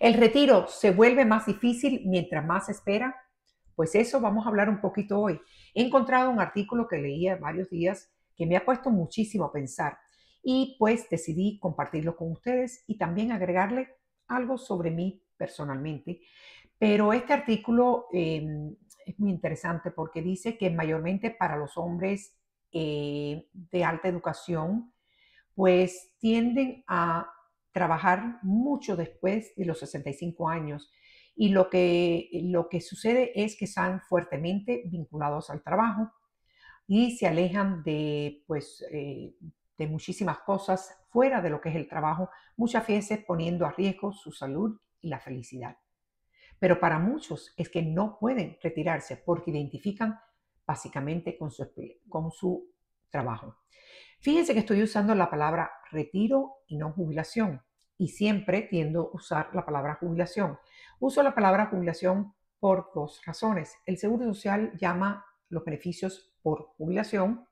¿El retiro se vuelve más difícil mientras más espera? Pues eso vamos a hablar un poquito hoy. He encontrado un artículo que leía varios días que me ha puesto muchísimo a pensar y pues decidí compartirlo con ustedes y también agregarle algo sobre mí personalmente. Pero este artículo em, es muy interesante porque dice que mayormente para los hombres eh, de alta educación, pues tienden a trabajar mucho después de los 65 años y lo que, lo que sucede es que están fuertemente vinculados al trabajo y se alejan de, pues, eh, de muchísimas cosas fuera de lo que es el trabajo, muchas veces poniendo a riesgo su salud y la felicidad. Pero para muchos es que no pueden retirarse porque identifican básicamente con su, con su trabajo. Fíjense que estoy usando la palabra retiro y no jubilación y siempre tiendo a usar la palabra jubilación. Uso la palabra jubilación por dos razones. El Seguro Social llama los beneficios por jubilación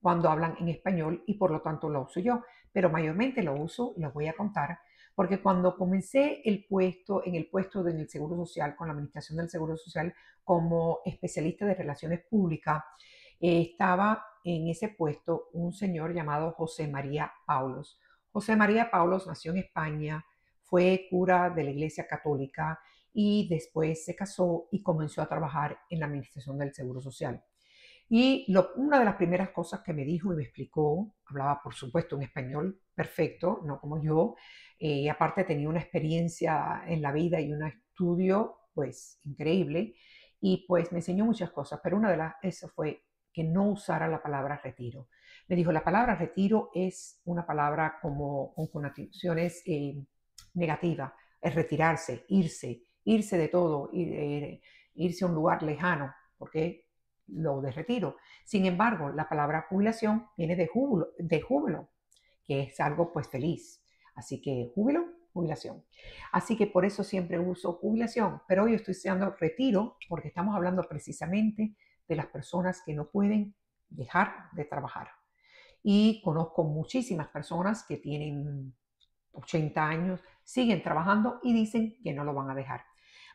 cuando hablan en español y por lo tanto lo uso yo, pero mayormente lo uso, los voy a contar, porque cuando comencé el puesto en el puesto del Seguro Social con la Administración del Seguro Social como especialista de relaciones públicas, estaba en ese puesto un señor llamado José María Paulos. José María Paulos nació en España, fue cura de la Iglesia Católica y después se casó y comenzó a trabajar en la Administración del Seguro Social. Y una de las primeras cosas que me dijo y me explicó, hablaba por supuesto un español perfecto, no como yo, y eh, aparte tenía una experiencia en la vida y un estudio pues increíble, y pues me enseñó muchas cosas, pero una de las, eso fue que no usara la palabra retiro. Me dijo, la palabra retiro es una palabra como con connotaciones eh, negativas, es retirarse, irse, irse de todo, eh, irse a un lugar lejano, porque lo de retiro. Sin embargo, la palabra jubilación viene de júbilo, de júbilo, que es algo pues feliz. Así que júbilo, jubilación. Así que por eso siempre uso jubilación, pero hoy estoy usando retiro porque estamos hablando precisamente de las personas que no pueden dejar de trabajar. Y conozco muchísimas personas que tienen 80 años, siguen trabajando y dicen que no lo van a dejar.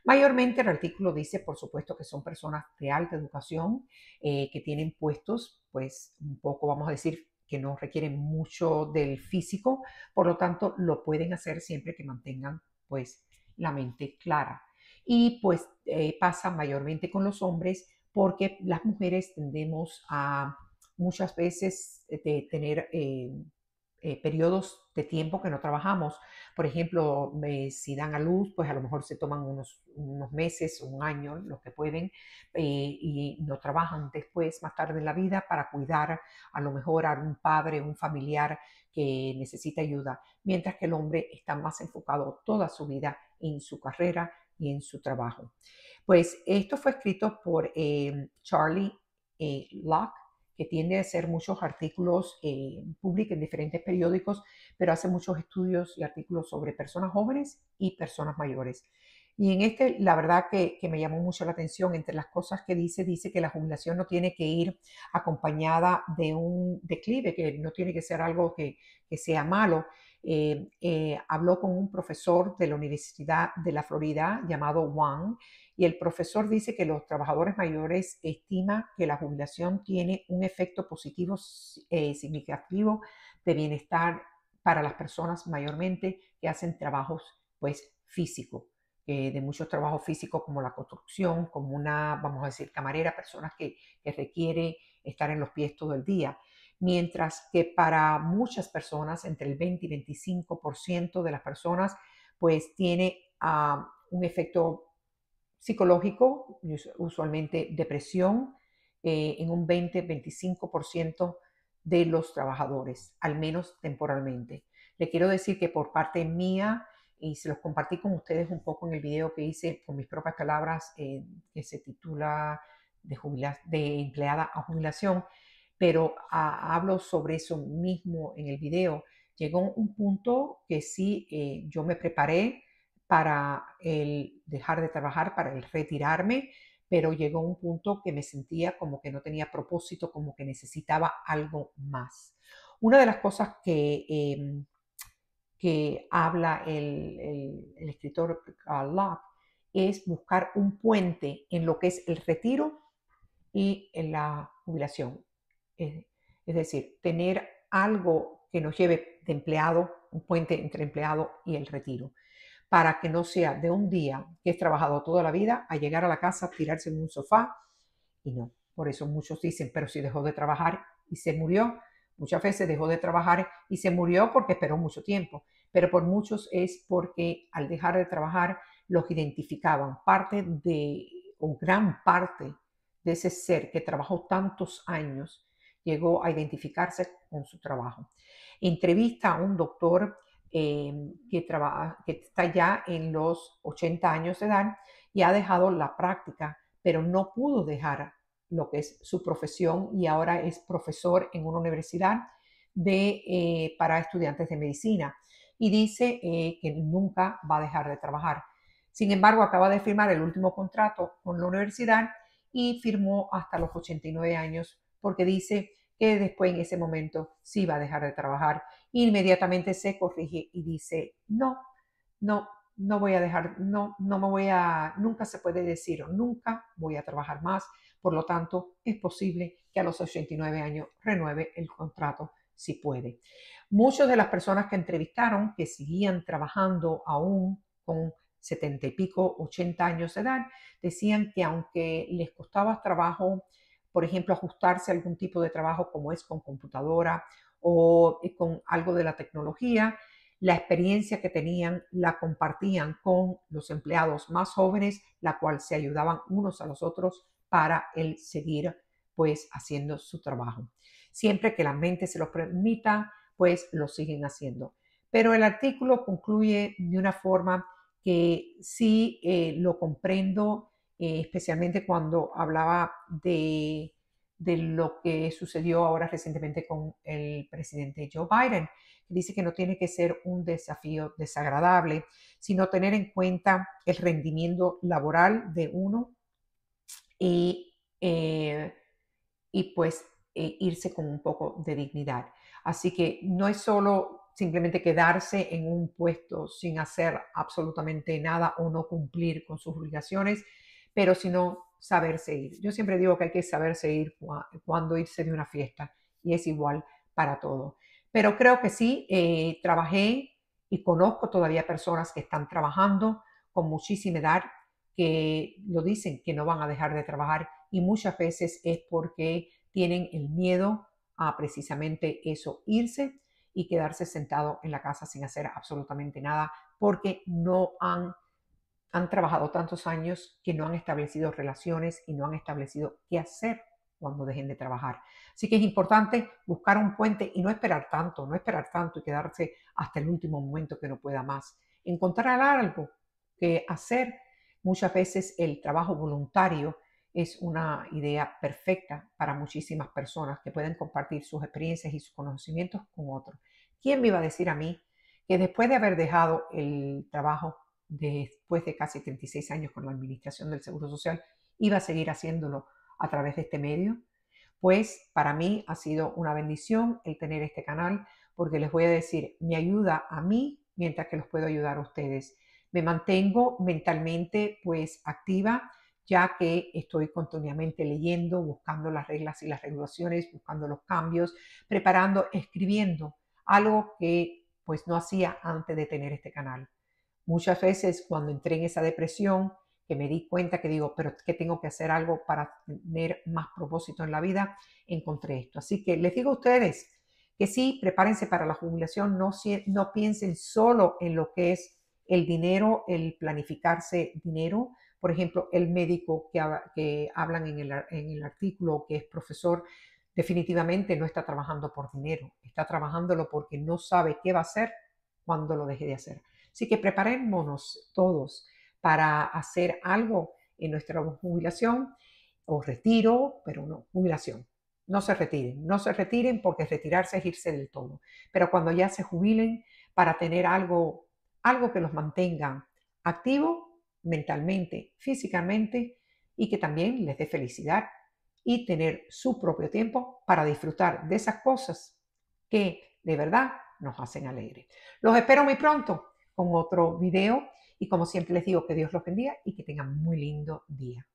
Mayormente el artículo dice, por supuesto, que son personas de alta educación, eh, que tienen puestos, pues un poco, vamos a decir, que no requieren mucho del físico, por lo tanto, lo pueden hacer siempre que mantengan, pues, la mente clara. Y pues eh, pasa mayormente con los hombres porque las mujeres tendemos a muchas veces de tener eh, eh, periodos de tiempo que no trabajamos. Por ejemplo, si dan a luz, pues a lo mejor se toman unos, unos meses, un año, lo que pueden, eh, y no trabajan después, más tarde en la vida, para cuidar a lo mejor a un padre, un familiar que necesita ayuda, mientras que el hombre está más enfocado toda su vida en su carrera, y en su trabajo. Pues esto fue escrito por eh, Charlie eh, Locke, que tiende a hacer muchos artículos, eh, publica en diferentes periódicos, pero hace muchos estudios y artículos sobre personas jóvenes y personas mayores. Y en este, la verdad que, me llamó mucho la atención, entre las cosas que dice, dice que la jubilación no tiene que ir acompañada de un declive, que no tiene que ser algo que, sea malo. Eh, eh, habló con un profesor de la Universidad de la Florida llamado Wang y el profesor dice que los trabajadores mayores estima que la jubilación tiene un efecto positivo eh, significativo de bienestar para las personas mayormente que hacen trabajos pues físicos. Eh, de muchos trabajos físicos como la construcción, como una, vamos a decir, camarera, personas que, requieren estar en los pies todo el día. Mientras que para muchas personas, entre el 20 y 25% de las personas, pues tiene ah, un efecto psicológico, usualmente depresión, eh, en un 20-25% de los trabajadores, al menos temporalmente. Le quiero decir que por parte mía, y se los compartí con ustedes un poco en el video que hice con mis propias palabras eh, que se titula de, de empleada a jubilación, pero hablo sobre eso mismo en el video. Llegó un punto que sí, eh, yo me preparé para el dejar de trabajar, para el retirarme, pero llegó un punto que me sentía como que no tenía propósito, como que necesitaba algo más. Una de las cosas que... Em, que habla el, escritor uh, es buscar un puente en lo que es el retiro y en la jubilación. Eh, es, decir, tener algo que nos lleve de empleado, un puente entre empleado y el retiro, para que no sea de un día que es trabajado toda la vida a llegar a la casa, tirarse en un sofá y no. Por eso muchos dicen, pero si dejó de trabajar y se murió, Muchas veces dejó de trabajar y se murió porque esperó mucho tiempo, pero por muchos es porque al dejar de trabajar los identificaban. Parte de, o gran parte de ese ser que trabajó tantos años, llegó a identificarse con su trabajo. Entrevista a un doctor eh, que, trabaja, que está ya en los 80 años de edad y ha dejado la práctica, pero no pudo dejar lo que es su profesión y ahora es profesor en una universidad de, eh, para estudiantes de medicina y dice eh, que nunca va a dejar de trabajar. Sin embargo, acaba de firmar el último contrato con la universidad y firmó hasta los 89 años porque dice que después en ese momento sí va a dejar de trabajar. Inmediatamente se corrige y dice, no, no, no voy a dejar, no, no me voy a, nunca se puede decir nunca voy a trabajar más. Por lo tanto, es posible que a los 89 años renueve el contrato si puede. Muchas de las personas que entrevistaron que seguían trabajando aún con 70 y pico, 80 años de edad, decían que aunque les costaba trabajo, por ejemplo, ajustarse a algún tipo de trabajo como es con computadora o eh, con algo de la tecnología, la experiencia que tenían la compartían con los empleados más jóvenes, la cual se ayudaban unos a los otros para el seguir pues haciendo su trabajo. Siempre que la mente se lo permita, pues lo siguen haciendo. Pero el artículo concluye de una forma que sí eh, lo comprendo, eh, especialmente cuando hablaba de de lo que sucedió ahora recientemente con el presidente Joe Biden. que Dice que no tiene que ser un desafío desagradable, sino tener en cuenta el rendimiento laboral de uno y, eh, pues eh, irse con un poco de dignidad. Así que no es solo simplemente quedarse en un puesto sin hacer absolutamente nada o no cumplir con sus obligaciones, pero sino saberse ir. Yo siempre digo que hay que saberse ir cuando irse de una fiesta y es igual para todo. Pero creo que sí, eh, trabajé y conozco todavía personas que están trabajando con muchísima edad, que lo dicen que no van a dejar de trabajar y muchas veces es porque tienen el miedo a precisamente eso, irse y quedarse sentado en la casa sin hacer absolutamente nada porque no han han trabajado tantos años que no han establecido relaciones y no han establecido qué hacer cuando dejen de trabajar. Así que es importante buscar un puente y no esperar tanto, no esperar tanto y quedarse hasta el último momento que no pueda más. Encontrar algo que hacer. Muchas veces el trabajo voluntario es una idea perfecta para muchísimas personas que pueden compartir sus experiencias y sus conocimientos con otros. ¿Quién me iba a decir a mí que después de haber dejado el trabajo después de casi 36 años con la Administración del Seguro Social, iba a seguir haciéndolo a través de este medio, pues para mí ha sido una bendición el tener este canal, porque les voy a decir, me ayuda a mí mientras que los puedo ayudar a ustedes. Me mantengo mentalmente pues activa, ya que estoy continuamente leyendo, buscando las reglas y las regulaciones, buscando los cambios, preparando, escribiendo, algo que pues no hacía antes de tener este canal. Muchas veces cuando entré en esa depresión, que me di cuenta que digo, pero que tengo que hacer algo para tener más propósito en la vida, encontré esto. Así que les digo a ustedes que sí, prepárense para la jubilación, no, no piensen solo en lo que es el dinero, el planificarse dinero. Por ejemplo, el médico que, que hablan en el, en el artículo, que es profesor, definitivamente no está trabajando por dinero, está trabajándolo porque no sabe qué va a hacer cuando lo deje de hacer. Así que preparémonos todos para hacer algo en nuestra jubilación o retiro, pero no, jubilación. No se retiren, no se retiren porque retirarse es irse del todo. Pero cuando ya se jubilen para tener algo, algo que los mantenga activo mentalmente, físicamente y que también les dé felicidad y tener su propio tiempo para disfrutar de esas cosas que de verdad nos hacen alegres. Los espero muy pronto con otro video y como siempre les digo, que Dios los bendiga y que tengan muy lindo día.